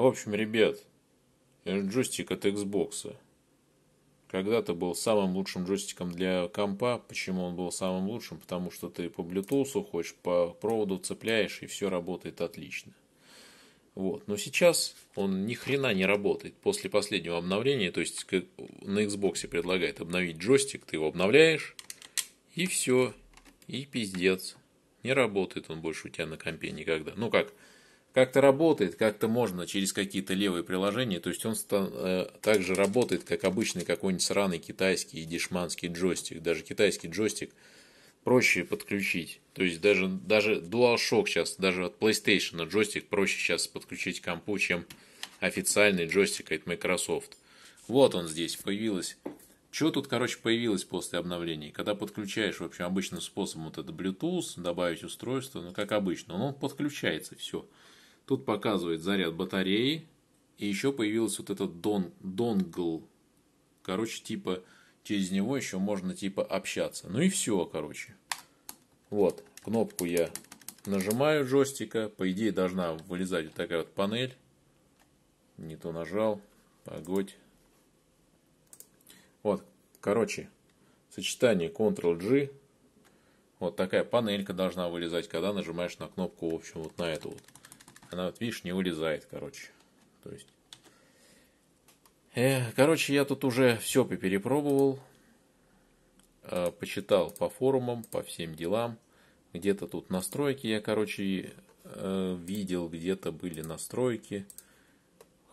В общем, ребят, э, джойстик от Xbox. Когда-то был самым лучшим джойстиком для компа. Почему он был самым лучшим? Потому что ты по Bluetooth хочешь, по проводу цепляешь, и все работает отлично. Вот. Но сейчас он ни хрена не работает. После последнего обновления, то есть на Xbox предлагает обновить джойстик, ты его обновляешь, и все. И пиздец. Не работает он больше у тебя на компе никогда. Ну как, как-то работает, как-то можно через какие-то левые приложения, то есть он э, также работает, как обычный какой-нибудь сраный китайский и дешманский джойстик, даже китайский джойстик проще подключить, то есть даже, даже DualShock сейчас, даже от PlayStation джойстик проще сейчас подключить к компу, чем официальный джойстик от Microsoft. Вот он здесь появилось. Что тут, короче, появилось после обновлений? Когда подключаешь, в общем, обычным способом вот это Bluetooth, добавить устройство, ну, как обычно, он подключается, все. Тут показывает заряд батареи. И еще появился вот этот дон, донгл. Короче, типа через него еще можно типа общаться. Ну и все, короче. Вот, кнопку я нажимаю джойстика. По идее должна вылезать вот такая вот панель. Не то нажал. Погодь. Вот, короче, сочетание Ctrl-G. Вот такая панелька должна вылезать, когда нажимаешь на кнопку, в общем, вот на эту вот. Она вот, видишь, не вылезает, короче. То есть... Э, короче, я тут уже все перепробовал. Э, почитал по форумам, по всем делам. Где-то тут настройки я, короче, э, видел, где-то были настройки.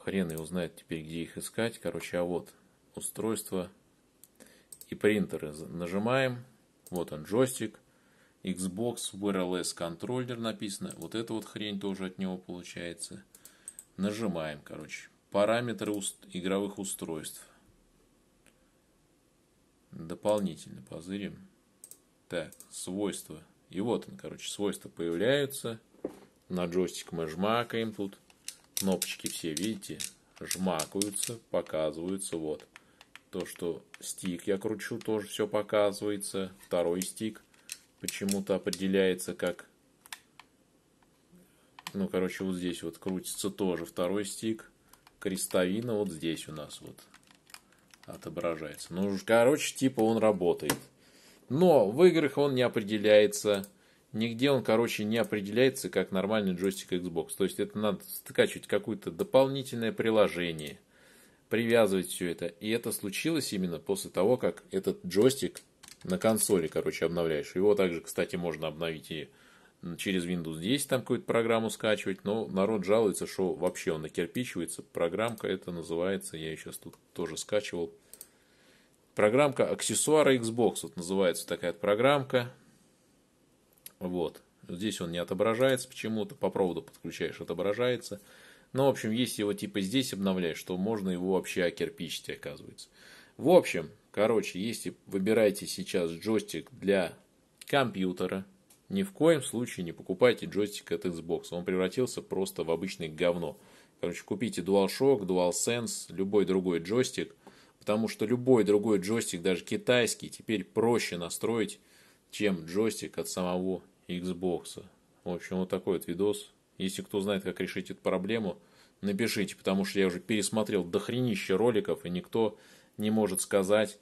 Хрен его знает теперь, где их искать. Короче, а вот устройство и принтеры нажимаем. Вот он, джойстик. Xbox wireless контроллер написано. Вот эта вот хрень тоже от него получается. Нажимаем, короче. Параметры уст... игровых устройств. Дополнительно позырим. Так, свойства. И вот он, короче, свойства появляются. На джойстик мы жмакаем тут. Кнопочки все, видите, жмакаются, показываются. Вот. То, что стик я кручу, тоже все показывается. Второй стик – почему-то определяется как... Ну, короче, вот здесь вот крутится тоже второй стик. Крестовина вот здесь у нас вот отображается. Ну, короче, типа он работает. Но в играх он не определяется. Нигде он, короче, не определяется как нормальный джойстик Xbox. То есть это надо скачивать какое-то дополнительное приложение, привязывать все это. И это случилось именно после того, как этот джойстик на консоли, короче, обновляешь. Его также, кстати, можно обновить и через Windows 10 там какую-то программу скачивать, но народ жалуется, что вообще он накирпичивается. Программка это называется, я ее сейчас тут тоже скачивал. Программка аксессуары Xbox, вот называется такая программка. Вот. Здесь он не отображается почему-то, по проводу подключаешь, отображается. Ну, в общем, если его типа здесь обновляешь, то можно его вообще окирпичить, оказывается. В общем, короче, если выбираете сейчас джойстик для компьютера, ни в коем случае не покупайте джойстик от Xbox. Он превратился просто в обычное говно. Короче, купите DualShock, DualSense, любой другой джойстик, потому что любой другой джойстик, даже китайский, теперь проще настроить, чем джойстик от самого Xbox. В общем, вот такой вот видос. Если кто знает, как решить эту проблему, напишите, потому что я уже пересмотрел дохренище роликов, и никто не может сказать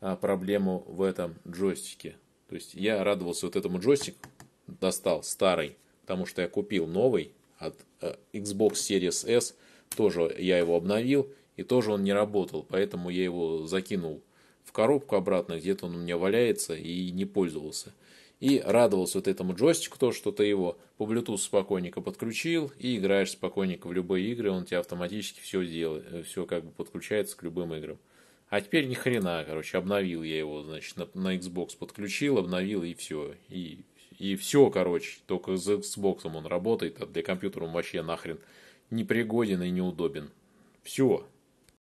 а, проблему в этом джойстике. То есть я радовался вот этому джойстику, достал старый, потому что я купил новый от э, Xbox Series S, тоже я его обновил, и тоже он не работал, поэтому я его закинул в коробку обратно, где-то он у меня валяется и не пользовался. И радовался вот этому джойстику, то, что ты его по Bluetooth спокойненько подключил и играешь спокойненько в любые игры, он тебе автоматически все делает, все как бы подключается к любым играм. А теперь ни хрена, короче, обновил я его, значит, на, на Xbox подключил, обновил и все. И, и все, короче, только с Xbox он работает, а для компьютера он вообще нахрен непригоден и неудобен. Все.